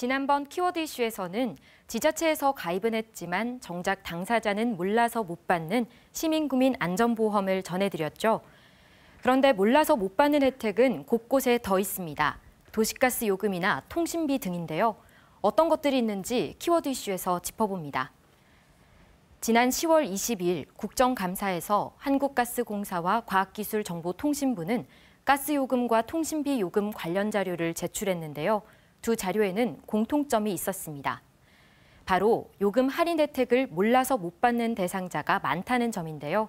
지난번 키워드 이슈에서는 지자체에서 가입은 했지만 정작 당사자는 몰라서 못 받는 시민구민 안전보험을 전해드렸죠. 그런데 몰라서 못 받는 혜택은 곳곳에 더 있습니다. 도시가스 요금이나 통신비 등인데요. 어떤 것들이 있는지 키워드 이슈에서 짚어봅니다. 지난 10월 22일 국정감사에서 한국가스공사와 과학기술정보통신부는 가스요금과 통신비 요금 관련 자료를 제출했는데요. 두 자료에는 공통점이 있었습니다. 바로 요금 할인 혜택을 몰라서 못 받는 대상자가 많다는 점인데요.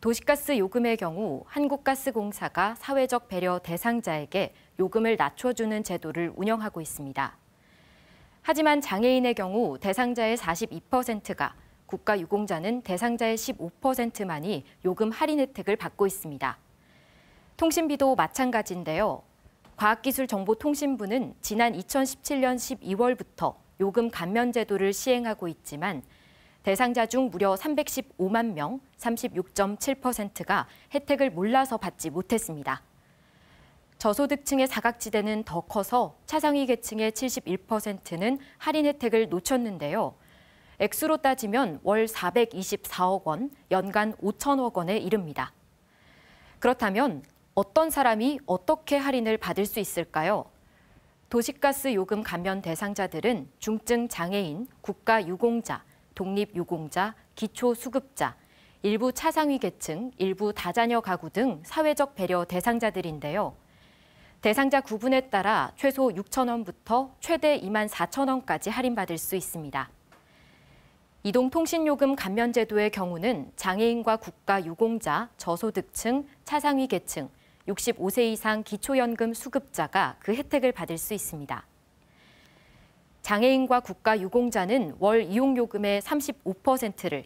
도시가스 요금의 경우 한국가스공사가 사회적 배려 대상자에게 요금을 낮춰주는 제도를 운영하고 있습니다. 하지만 장애인의 경우 대상자의 42%가 국가 유공자는 대상자의 15%만이 요금 할인 혜택을 받고 있습니다. 통신비도 마찬가지인데요. 과학기술정보통신부는 지난 2017년 12월부터 요금 감면 제도를 시행하고 있지만 대상자 중 무려 315만 명, 36.7%가 혜택을 몰라서 받지 못했습니다. 저소득층의 사각지대는 더 커서 차상위 계층의 71%는 할인 혜택을 놓쳤는데요. 액수로 따지면 월 424억 원, 연간 5천억 원에 이릅니다. 그렇다면 어떤 사람이 어떻게 할인을 받을 수 있을까요? 도시가스 요금 감면 대상자들은 중증 장애인, 국가 유공자, 독립 유공자, 기초 수급자, 일부 차상위 계층, 일부 다자녀 가구 등 사회적 배려 대상자들인데요. 대상자 구분에 따라 최소 6천 원부터 최대 2만 4천 원까지 할인받을 수 있습니다. 이동통신요금 감면 제도의 경우는 장애인과 국가 유공자, 저소득층, 차상위 계층, 65세 이상 기초연금 수급자가 그 혜택을 받을 수 있습니다. 장애인과 국가 유공자는 월 이용요금의 35%를,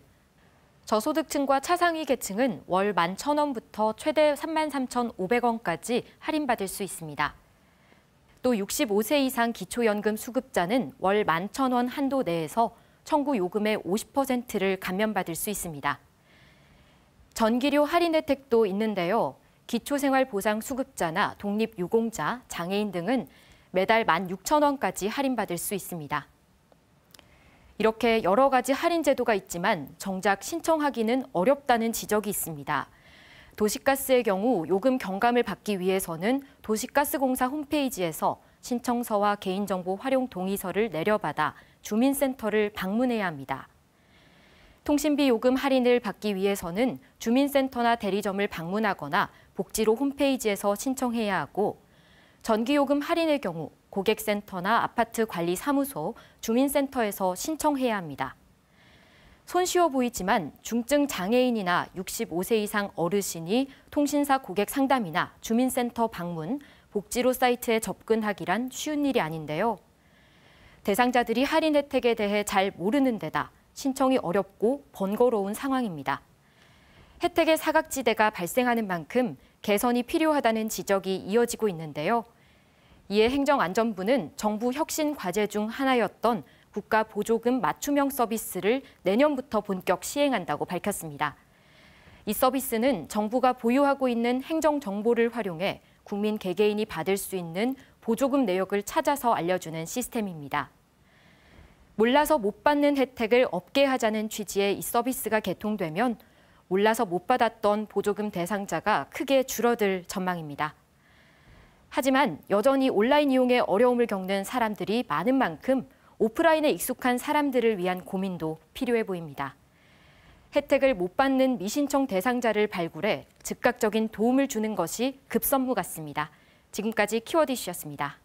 저소득층과 차상위 계층은 월 11,000원부터 최대 33,500원까지 할인받을 수 있습니다. 또 65세 이상 기초연금 수급자는 월 11,000원 한도 내에서 청구 요금의 50%를 감면받을 수 있습니다. 전기료 할인 혜택도 있는데요. 기초생활보상수급자나 독립유공자, 장애인 등은 매달 16,000원까지 할인받을 수 있습니다. 이렇게 여러 가지 할인 제도가 있지만 정작 신청하기는 어렵다는 지적이 있습니다. 도시가스의 경우 요금 경감을 받기 위해서는 도시가스공사 홈페이지에서 신청서와 개인정보 활용 동의서를 내려받아 주민센터를 방문해야 합니다. 통신비 요금 할인을 받기 위해서는 주민센터나 대리점을 방문하거나 복지로 홈페이지에서 신청해야 하고 전기요금 할인의 경우 고객센터나 아파트 관리 사무소, 주민센터에서 신청해야 합니다. 손쉬워 보이지만 중증 장애인이나 65세 이상 어르신이 통신사 고객 상담이나 주민센터 방문, 복지로 사이트에 접근하기란 쉬운 일이 아닌데요. 대상자들이 할인 혜택에 대해 잘 모르는 데다 신청이 어렵고 번거로운 상황입니다. 혜택의 사각지대가 발생하는 만큼 개선이 필요하다는 지적이 이어지고 있는데요. 이에 행정안전부는 정부 혁신 과제 중 하나였던 국가 보조금 맞춤형 서비스를 내년부터 본격 시행한다고 밝혔습니다. 이 서비스는 정부가 보유하고 있는 행정 정보를 활용해 국민 개개인이 받을 수 있는 보조금 내역을 찾아서 알려주는 시스템입니다. 몰라서 못 받는 혜택을 없게 하자는 취지의 이 서비스가 개통되면 몰라서 못 받았던 보조금 대상자가 크게 줄어들 전망입니다. 하지만 여전히 온라인 이용에 어려움을 겪는 사람들이 많은 만큼 오프라인에 익숙한 사람들을 위한 고민도 필요해 보입니다. 혜택을 못 받는 미신청 대상자를 발굴해 즉각적인 도움을 주는 것이 급선무 같습니다. 지금까지 키워드 이슈였습니다.